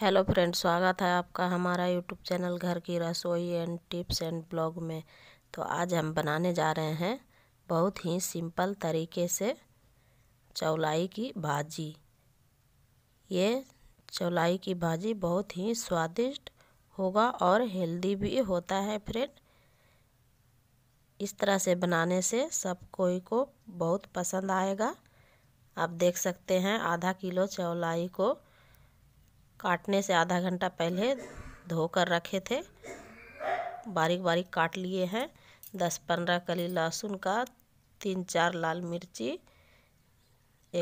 hello friends स्वागत है आपका हमारा यूट्यूब चैनल घर की रसोई एंड टिप्स एंड ब्लॉग में तो आज हम बनाने जा रहे हैं बहुत ही सिंपल तरीके से चौलाई की भाजी ये चौलाई की भाजी बहुत ही स्वादिष्ट होगा और हेल्दी भी होता है फ्रेंड इस तरह से बनाने से सब कोई को बहुत पसंद आएगा आप देख सकते हैं आधा किलो चौलाई को काटने से आधा घंटा पहले धो कर रखे थे बारीक बारीक काट लिए हैं दस पंद्रह कली लहसुन का तीन चार लाल मिर्ची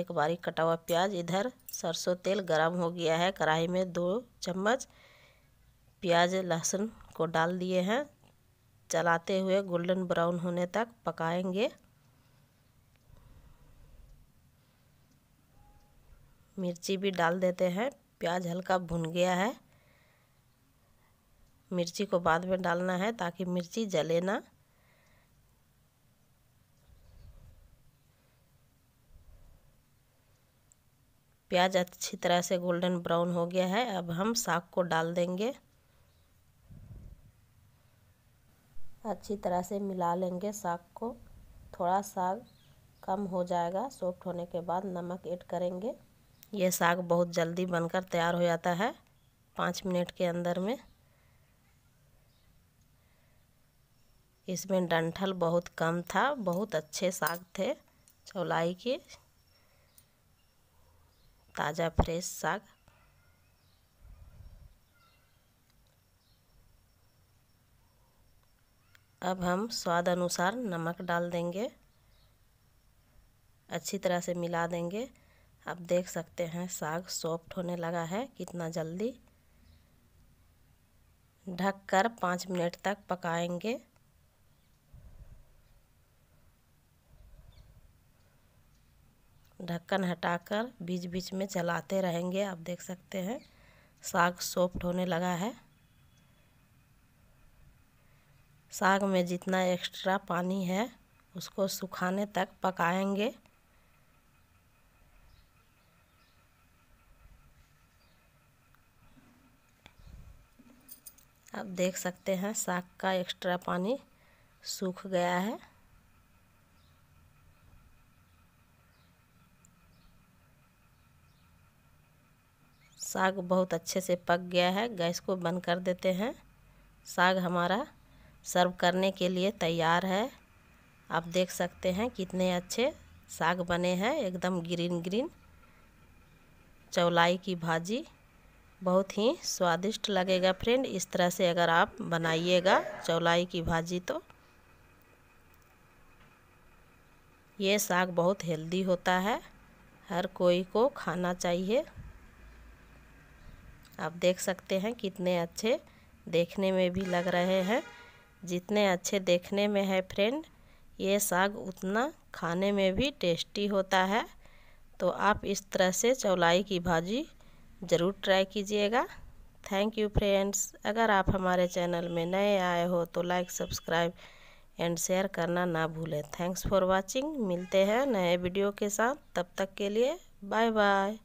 एक बारीक कटा हुआ प्याज इधर सरसों तेल गरम हो गया है कढ़ाई में दो चम्मच प्याज लहसुन को डाल दिए हैं चलाते हुए गोल्डन ब्राउन होने तक पकाएंगे मिर्ची भी डाल देते हैं प्याज हल्का भुन गया है मिर्ची को बाद में डालना है ताकि मिर्ची जले ना प्याज अच्छी तरह से गोल्डन ब्राउन हो गया है अब हम साग को डाल देंगे अच्छी तरह से मिला लेंगे साग को थोड़ा साग कम हो जाएगा सॉफ्ट होने के बाद नमक ऐड करेंगे ये साग बहुत जल्दी बनकर तैयार हो जाता है पाँच मिनट के अंदर में इसमें डंठल बहुत कम था बहुत अच्छे साग थे चौलाई के ताज़ा फ्रेश साग अब हम स्वाद अनुसार नमक डाल देंगे अच्छी तरह से मिला देंगे आप देख सकते हैं साग सॉफ्ट होने लगा है कितना जल्दी ढककर पाँच मिनट तक पकाएंगे ढक्कन हटाकर बीच बीच में चलाते रहेंगे आप देख सकते हैं साग सॉफ्ट होने लगा है साग में जितना एक्स्ट्रा पानी है उसको सुखाने तक पकाएंगे आप देख सकते हैं साग का एक्स्ट्रा पानी सूख गया है साग बहुत अच्छे से पक गया है गैस को बंद कर देते हैं साग हमारा सर्व करने के लिए तैयार है आप देख सकते हैं कितने अच्छे साग बने हैं एकदम ग्रीन ग्रीन चौलाई की भाजी बहुत ही स्वादिष्ट लगेगा फ्रेंड इस तरह से अगर आप बनाइएगा चौलाई की भाजी तो ये साग बहुत हेल्दी होता है हर कोई को खाना चाहिए आप देख सकते हैं कितने अच्छे देखने में भी लग रहे हैं जितने अच्छे देखने में है फ्रेंड ये साग उतना खाने में भी टेस्टी होता है तो आप इस तरह से चौलाई की भाजी ज़रूर ट्राई कीजिएगा थैंक यू फ्रेंड्स अगर आप हमारे चैनल में नए आए हो तो लाइक सब्सक्राइब एंड शेयर करना ना भूलें थैंक्स फॉर वाचिंग मिलते हैं नए वीडियो के साथ तब तक के लिए बाय बाय